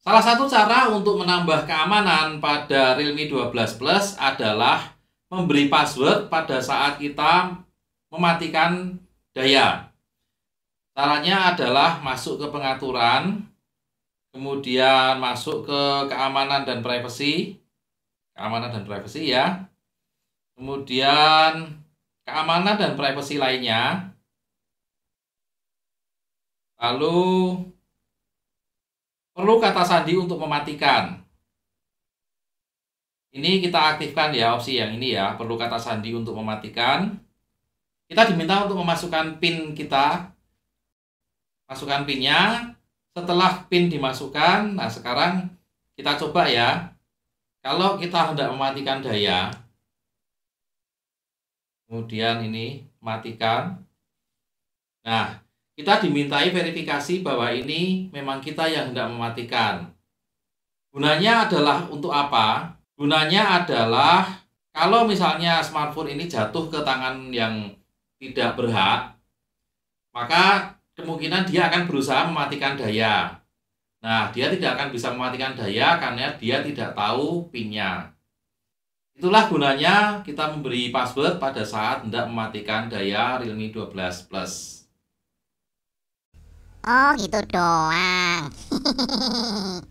Salah satu cara untuk menambah keamanan pada Realme 12 Plus adalah memberi password pada saat kita mematikan daya. Caranya adalah masuk ke pengaturan, kemudian masuk ke keamanan dan privacy. Keamanan dan privacy ya. Kemudian keamanan dan privacy lainnya. Lalu Perlu kata sandi untuk mematikan. Ini kita aktifkan ya opsi yang ini ya. Perlu kata sandi untuk mematikan. Kita diminta untuk memasukkan pin kita. Masukkan pinnya. Setelah pin dimasukkan, nah sekarang kita coba ya. Kalau kita hendak mematikan daya, kemudian ini matikan. Nah, kita dimintai verifikasi bahwa ini memang kita yang hendak mematikan. Gunanya adalah untuk apa? Gunanya adalah kalau misalnya smartphone ini jatuh ke tangan yang tidak berhak, maka kemungkinan dia akan berusaha mematikan daya. Nah, dia tidak akan bisa mematikan daya karena dia tidak tahu pinnya. Itulah gunanya kita memberi password pada saat hendak mematikan daya Realme 12 Plus. Oh gitu doang